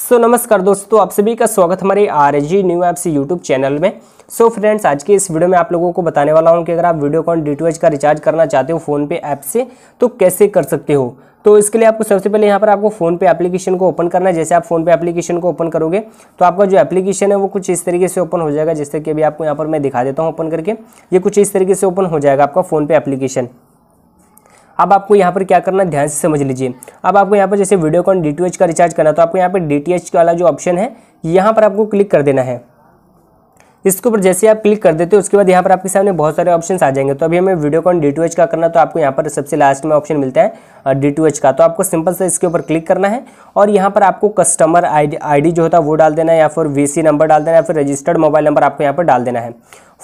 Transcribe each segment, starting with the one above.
सो so, नमस्कार दोस्तों आप सभी का स्वागत हमारे R G new apps YouTube channel में सो so, फ्रेंड्स आज के इस वीडियो में आप लोगों को बताने वाला हूं कि अगर आप वीडियो वीडियोकॉन डी का रिचार्ज करना चाहते हो फोन पे ऐप से तो कैसे कर सकते हो तो इसके लिए आपको सबसे पहले यहाँ पर आपको फोन पे एप्लीकेशन को ओपन करना है जैसे आप फोन पे एप्लीकेशन को ओपन करोगे तो आपका जो एप्लीकेशन है वो कुछ इस तरीके से ओपन हो जाएगा जैसे कि अभी आपको यहाँ पर मैं दिखा देता हूँ ओपन करके ये कुछ इस तरीके से ओपन हो जाएगा आपका फोन पे एप्लीकेशन अब आपको यहाँ पर क्या करना ध्यान से समझ लीजिए अब आपको यहाँ पर जैसे वीडियोकॉन डी का रिचार्ज करना तो आपको यहाँ पर डी वाला जो ऑप्शन है यहाँ पर आपको क्लिक कर देना है इसके ऊपर जैसे आप क्लिक कर देते हो उसके बाद यहाँ पर आपके सामने बहुत सारे ऑप्शन आ जाएंगे तो अभी हमें वीडियोकॉन डी टू एच का करना तो आपको यहाँ पर सबसे लास्ट में ऑप्शन मिलता है डी टू एच का तो आपको सिंपल से इसके ऊपर क्लिक करना है और यहाँ पर आपको कस्टमर आई आईडी जो होता है वो डाल देना है या फिर सी नंबर डाल देना है या फिर रजिस्टर्ड मोबाइल नंबर आपको यहाँ पर डाल देना है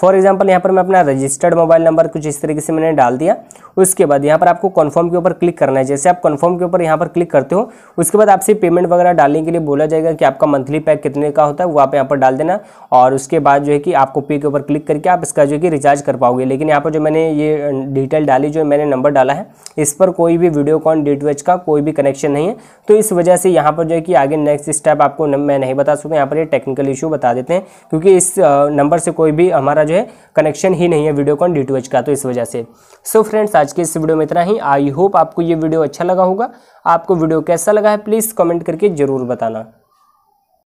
फॉर एग्जाम्पल यहाँ पर मैं अपना रजिस्टर्ड मोबाइल नंबर कुछ इस तरीके से मैंने डाल दिया उसके बाद यहाँ पर आपको कन्फर्म के ऊपर क्लिक करना है जैसे आप कन्फर्म के ऊपर यहाँ पर क्लिक करते हो उसके बाद आपसे पेमेंट वगैरह डालने के लिए बोला जाएगा कि आपका मंथली पैक कितने का होता है वो आप यहाँ पर डाल देना और उसके बाद जो है कि आपको पे के ऊपर क्लिक करके आप इसका जो है कि रिचार्ज कर पाओगे लेकिन यहाँ पर जो मैंने ये डिटेल डाली जो मैंने नंबर डाला है इस पर कोई भी वीडियो वीडियोकॉन डीटवेच का कोई भी कनेक्शन नहीं है तो इस वजह से यहाँ पर जो है कि आगे नेक्स्ट स्टेप आपको मैं नहीं बता सकता यहाँ पर ये टेक्निकल इशू बता देते हैं क्योंकि इस नंबर से कोई भी हमारा जो है कनेक्शन ही नहीं है कॉन डी का तो इस वजह से सो so फ्रेंड्स आज के इस वीडियो में इतना ही आई होप आपको ये वीडियो अच्छा लगा होगा आपको वीडियो कैसा लगा है प्लीज़ कमेंट करके ज़रूर बताना